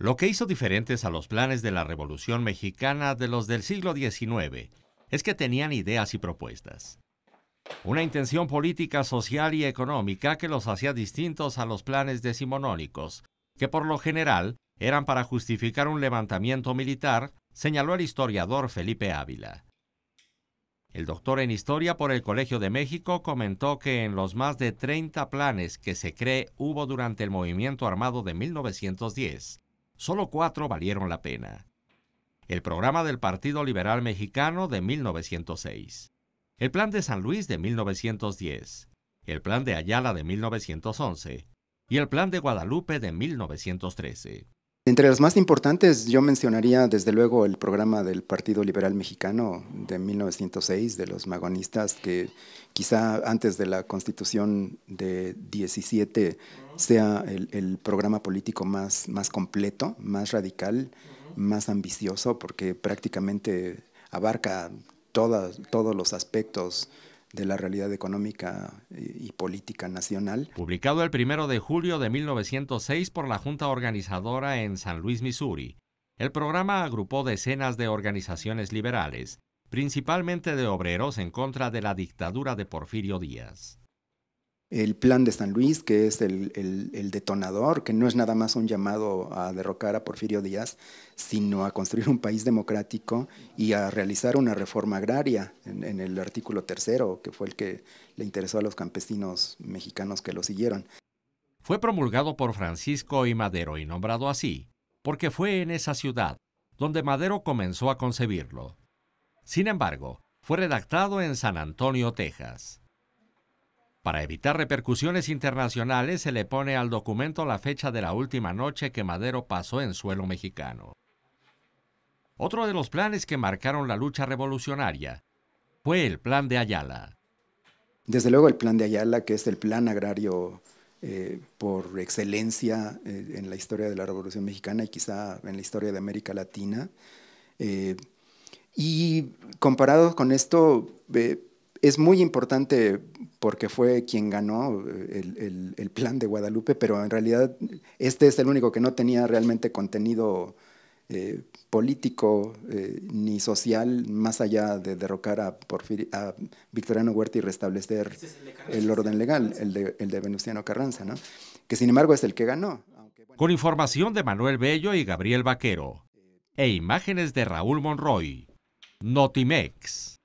Lo que hizo diferentes a los planes de la Revolución Mexicana de los del siglo XIX es que tenían ideas y propuestas. Una intención política, social y económica que los hacía distintos a los planes decimonónicos, que por lo general eran para justificar un levantamiento militar, señaló el historiador Felipe Ávila. El doctor en historia por el Colegio de México comentó que en los más de 30 planes que se cree hubo durante el movimiento armado de 1910, Solo cuatro valieron la pena. El programa del Partido Liberal Mexicano de 1906. El plan de San Luis de 1910. El plan de Ayala de 1911. Y el plan de Guadalupe de 1913. Entre las más importantes, yo mencionaría desde luego el programa del Partido Liberal Mexicano de 1906, de los magonistas, que quizá antes de la constitución de 17 sea el, programa político más, completo, más radical, más ambicioso, porque prácticamente abarca todos los aspectos de la realidad económica eh, y política nacional. Publicado el primero de julio de 1906 por la Junta Organizadora en San Luis, Missouri, el programa agrupó decenas de organizaciones liberales, principalmente de obreros en contra de la dictadura de Porfirio Díaz el plan de San Luis, que es el, detonador, que no es nada más un llamado a derrocar a Porfirio Díaz, sino a construir un país democrático y a realizar una reforma agraria en, en el artículo tercero, que fue el que le interesó a los campesinos mexicanos que lo siguieron. Fue promulgado por Francisco y Madero y nombrado así, porque fue en esa ciudad donde Madero comenzó a concebirlo. Sin embargo, fue redactado en San Antonio, Texas. Para evitar repercusiones internacionales, se le pone al documento la fecha de la última noche que Madero pasó en suelo mexicano. Otro de los planes que marcaron la lucha revolucionaria fue el plan de Ayala. Desde luego el plan de Ayala, que es el plan agrario eh, por excelencia eh, en la historia de la Revolución Mexicana y quizá en la historia de América Latina. Eh, y comparado con esto, es muy importante porque fue quien ganó eh, el, plan de Guadalupe, pero en realidad este es el único que no tenía realmente contenido eh, político eh, ni social, más allá de derrocar a, a Victoriano Huerta y restablecer el, orden legal, el de, el Venustiano Carranza, ¿no? que sin embargo es el que ganó. Con información de Manuel Bello y Gabriel Vaquero e imágenes de Raúl Monroy, Notimex.